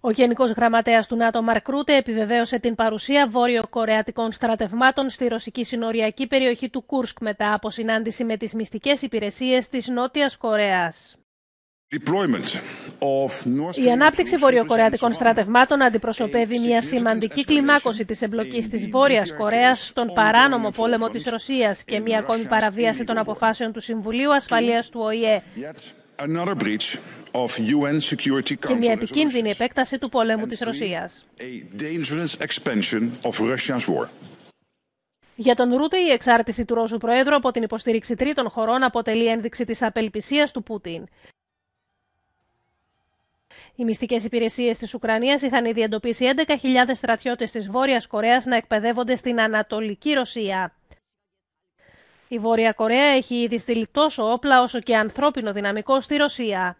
Ο Γενικός Γραμματέας του ΝΑΤΟ, Μαρκ Ρούτε, επιβεβαίωσε την παρουσία βόρειο-κορεατικών στρατευμάτων στη ρωσική συνοριακή περιοχή του Κούρσκ μετά από συνάντηση με τις μυστικές υπηρεσίες της Νότιας Κορέας. Η ανάπτυξη βορειοκορεατικών στρατευμάτων αντιπροσωπεύει μια σημαντική κλιμάκωση της εμπλοκής της βόρειας Κορέας στον παράνομο πόλεμο της Ρωσίας και μια ακόμη παραβίαση των αποφάσεων του Συμβουλίου Ασφαλείας του ΟΗΕ και μια επικίνδυνη επέκταση του πολέμου της Ρωσίας. Για τον Ρούτε, η εξάρτηση του Ρώσου Προέδρου από την υποστήριξη τρίτων χωρών αποτελεί ένδειξη της απελπισίας του Πούτιν. Οι μυστικές υπηρεσίες της Ουκρανίας είχαν ήδη εντοπίσει 11.000 στρατιώτες της Βόρειας Κορέας να εκπαιδεύονται στην Ανατολική Ρωσία. Η Βόρεια Κορέα έχει ήδη στείλει τόσο όπλα όσο και ανθρώπινο δυναμικό στη Ρωσία.